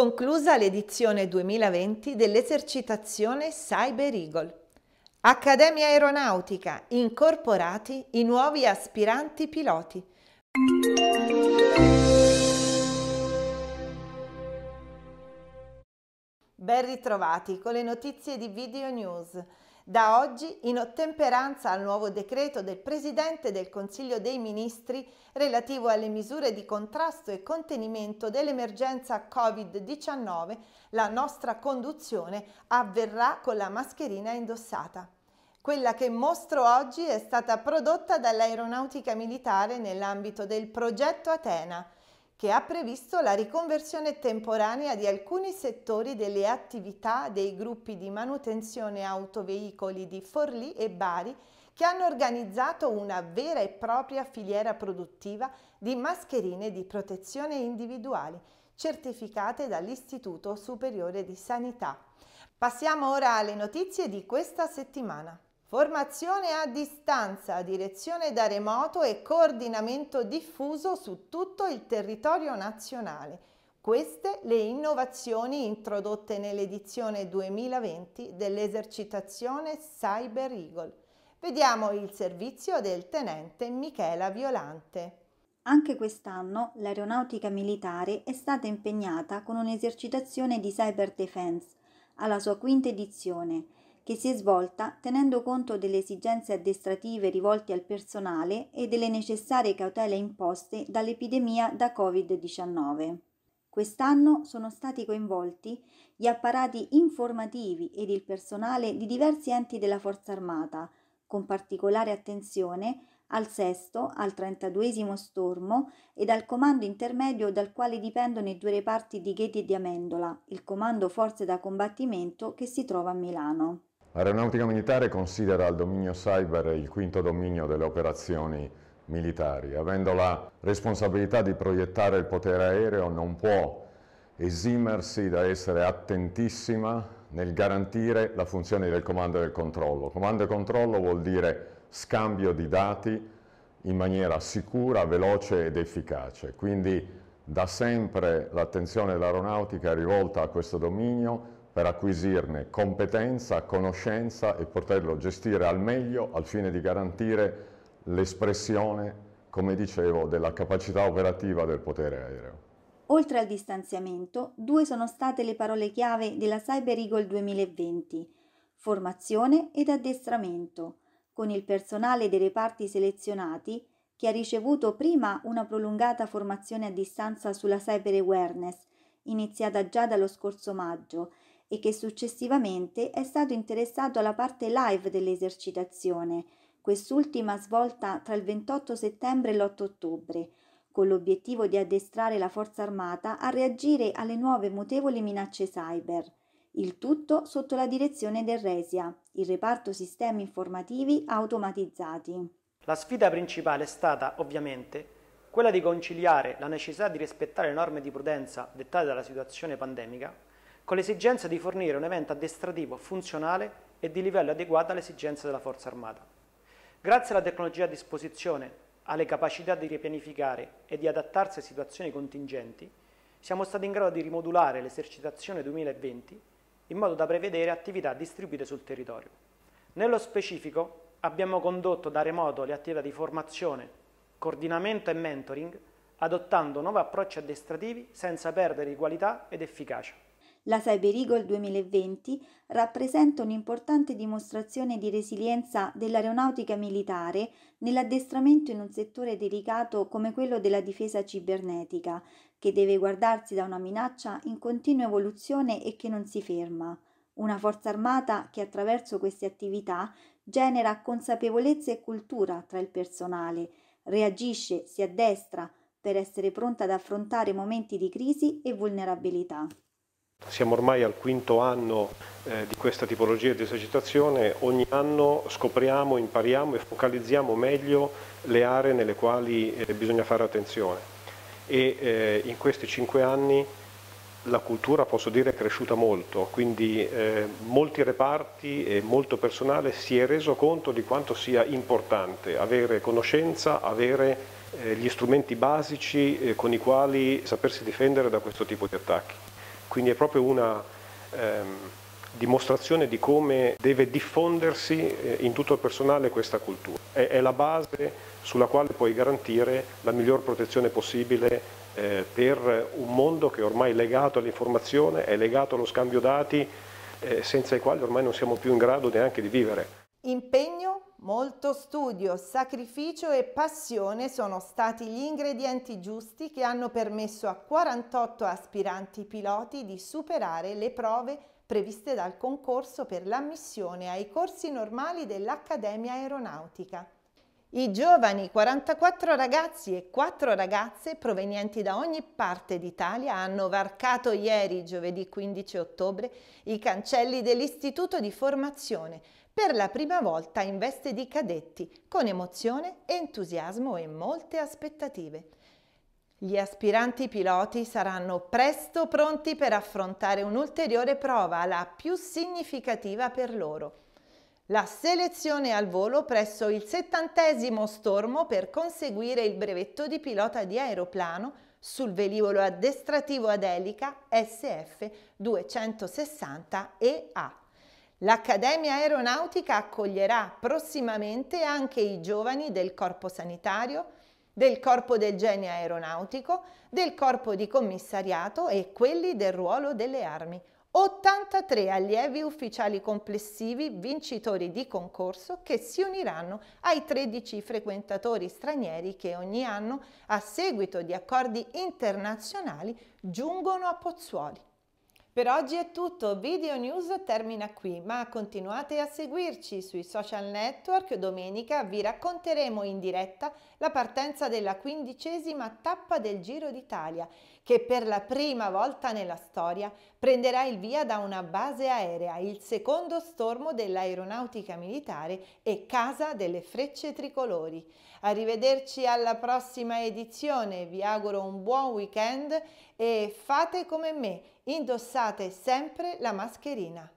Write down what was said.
conclusa l'edizione 2020 dell'esercitazione Cyber Eagle. Accademia Aeronautica, incorporati i nuovi aspiranti piloti. Ben ritrovati con le notizie di Video News. Da oggi, in ottemperanza al nuovo decreto del Presidente del Consiglio dei Ministri relativo alle misure di contrasto e contenimento dell'emergenza Covid-19, la nostra conduzione avverrà con la mascherina indossata. Quella che mostro oggi è stata prodotta dall'Aeronautica Militare nell'ambito del progetto Atena, che ha previsto la riconversione temporanea di alcuni settori delle attività dei gruppi di manutenzione autoveicoli di Forlì e Bari che hanno organizzato una vera e propria filiera produttiva di mascherine di protezione individuali certificate dall'Istituto Superiore di Sanità. Passiamo ora alle notizie di questa settimana. Formazione a distanza, direzione da remoto e coordinamento diffuso su tutto il territorio nazionale. Queste le innovazioni introdotte nell'edizione 2020 dell'esercitazione Cyber Eagle. Vediamo il servizio del tenente Michela Violante. Anche quest'anno l'aeronautica militare è stata impegnata con un'esercitazione di cyber defense alla sua quinta edizione che si è svolta tenendo conto delle esigenze addestrative rivolte al personale e delle necessarie cautele imposte dall'epidemia da Covid-19. Quest'anno sono stati coinvolti gli apparati informativi ed il personale di diversi enti della Forza Armata, con particolare attenzione al sesto, al trentaduesimo stormo ed al comando intermedio dal quale dipendono i due reparti di Gheti e di Amendola, il comando forze da combattimento che si trova a Milano. Aeronautica militare considera il dominio cyber il quinto dominio delle operazioni militari. Avendo la responsabilità di proiettare il potere aereo non può esimersi da essere attentissima nel garantire la funzione del comando e del controllo. Comando e controllo vuol dire scambio di dati in maniera sicura, veloce ed efficace. Quindi da sempre l'attenzione dell'aeronautica è rivolta a questo dominio per acquisirne competenza, conoscenza e poterlo gestire al meglio al fine di garantire l'espressione, come dicevo, della capacità operativa del potere aereo. Oltre al distanziamento, due sono state le parole chiave della Cyber Eagle 2020, formazione ed addestramento, con il personale dei reparti selezionati che ha ricevuto prima una prolungata formazione a distanza sulla cyber awareness, iniziata già dallo scorso maggio, e che successivamente è stato interessato alla parte live dell'esercitazione, quest'ultima svolta tra il 28 settembre e l'8 ottobre, con l'obiettivo di addestrare la forza armata a reagire alle nuove mutevoli minacce cyber, il tutto sotto la direzione del Resia, il reparto sistemi informativi automatizzati. La sfida principale è stata, ovviamente, quella di conciliare la necessità di rispettare le norme di prudenza dettate dalla situazione pandemica con l'esigenza di fornire un evento addestrativo funzionale e di livello adeguato alle esigenze della Forza Armata. Grazie alla tecnologia a disposizione, alle capacità di ripianificare e di adattarsi a situazioni contingenti, siamo stati in grado di rimodulare l'esercitazione 2020 in modo da prevedere attività distribuite sul territorio. Nello specifico abbiamo condotto da remoto le attività di formazione, coordinamento e mentoring, adottando nuovi approcci addestrativi senza perdere di qualità ed efficacia. La Cyber Eagle 2020 rappresenta un'importante dimostrazione di resilienza dell'aeronautica militare nell'addestramento in un settore delicato come quello della difesa cibernetica, che deve guardarsi da una minaccia in continua evoluzione e che non si ferma. Una forza armata che attraverso queste attività genera consapevolezza e cultura tra il personale, reagisce, si addestra per essere pronta ad affrontare momenti di crisi e vulnerabilità. Siamo ormai al quinto anno eh, di questa tipologia di esercitazione, ogni anno scopriamo, impariamo e focalizziamo meglio le aree nelle quali eh, bisogna fare attenzione e eh, in questi cinque anni la cultura posso dire è cresciuta molto, quindi eh, molti reparti e molto personale si è reso conto di quanto sia importante avere conoscenza, avere eh, gli strumenti basici eh, con i quali sapersi difendere da questo tipo di attacchi. Quindi è proprio una ehm, dimostrazione di come deve diffondersi eh, in tutto il personale questa cultura. È, è, la base sulla quale puoi garantire la miglior protezione possibile eh, per un mondo che è ormai è legato all'informazione, è legato allo scambio dati, eh, senza i quali ormai non siamo più in grado neanche di vivere. Impegno Molto studio, sacrificio e passione sono stati gli ingredienti giusti che hanno permesso a 48 aspiranti piloti di superare le prove previste dal concorso per l'ammissione ai corsi normali dell'Accademia Aeronautica. I giovani 44 ragazzi e 4 ragazze provenienti da ogni parte d'Italia hanno varcato ieri, giovedì 15 ottobre, i cancelli dell'istituto di formazione per la prima volta in veste di cadetti, con emozione, entusiasmo e molte aspettative. Gli aspiranti piloti saranno presto pronti per affrontare un'ulteriore prova, la più significativa per loro – la selezione al volo presso il settantesimo stormo per conseguire il brevetto di pilota di aeroplano sul velivolo addestrativo ad elica SF 260 EA. L'Accademia Aeronautica accoglierà prossimamente anche i giovani del Corpo Sanitario, del corpo del genio aeronautico, del corpo di commissariato e quelli del ruolo delle armi. 83 allievi ufficiali complessivi vincitori di concorso che si uniranno ai 13 frequentatori stranieri che ogni anno, a seguito di accordi internazionali, giungono a Pozzuoli. Per oggi è tutto, Video News termina qui, ma continuate a seguirci sui social network. Domenica vi racconteremo in diretta la partenza della quindicesima tappa del Giro d'Italia che per la prima volta nella storia prenderà il via da una base aerea, il secondo stormo dell'aeronautica militare e casa delle frecce tricolori. Arrivederci alla prossima edizione, vi auguro un buon weekend e fate come me, indossate sempre la mascherina.